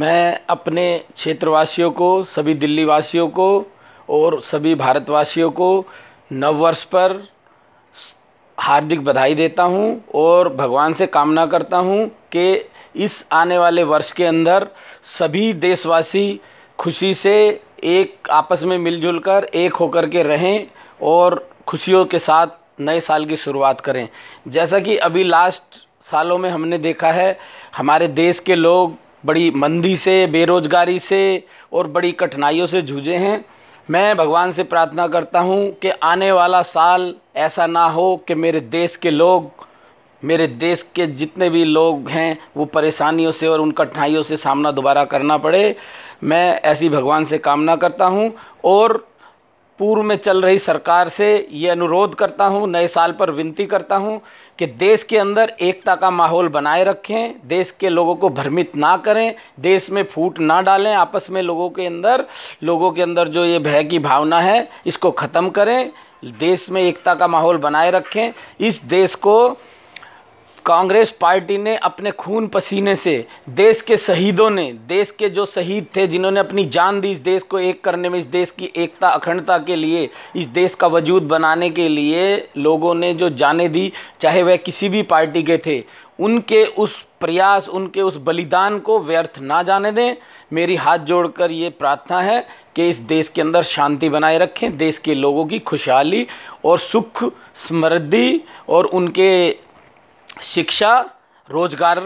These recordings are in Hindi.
मैं अपने क्षेत्रवासियों को सभी दिल्ली वासियों को और सभी भारतवासियों को नववर्ष पर हार्दिक बधाई देता हूं और भगवान से कामना करता हूं कि इस आने वाले वर्ष के अंदर सभी देशवासी खुशी से एक आपस में मिलजुल कर एक होकर के रहें और खुशियों के साथ नए साल की शुरुआत करें जैसा कि अभी लास्ट सालों में हमने देखा है हमारे देश के लोग बड़ी मंदी से बेरोज़गारी से और बड़ी कठिनाइयों से जूझे हैं मैं भगवान से प्रार्थना करता हूँ कि आने वाला साल ऐसा ना हो कि मेरे देश के लोग मेरे देश के जितने भी लोग हैं वो परेशानियों से और उन कठिनाइयों से सामना दोबारा करना पड़े मैं ऐसी भगवान से कामना करता हूँ और पूर्व में चल रही सरकार से ये अनुरोध करता हूँ नए साल पर विनती करता हूँ कि देश के अंदर एकता का माहौल बनाए रखें देश के लोगों को भ्रमित ना करें देश में फूट ना डालें आपस में लोगों के अंदर लोगों के अंदर जो ये भय की भावना है इसको ख़त्म करें देश में एकता का माहौल बनाए रखें इस देश को कांग्रेस पार्टी ने अपने खून पसीने से देश के शहीदों ने देश के जो शहीद थे जिन्होंने अपनी जान दी इस देश को एक करने में इस देश की एकता अखंडता के लिए इस देश का वजूद बनाने के लिए लोगों ने जो जाने दी चाहे वह किसी भी पार्टी के थे उनके उस प्रयास उनके उस बलिदान को व्यर्थ ना जाने दें मेरी हाथ जोड़कर ये प्रार्थना है कि इस देश के अंदर शांति बनाए रखें देश के लोगों की खुशहाली और सुख समृद्धि और उनके शिक्षा रोजगार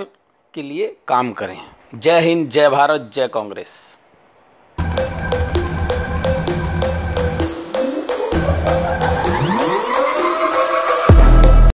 के लिए काम करें जय हिंद जय भारत जय कांग्रेस Thank you.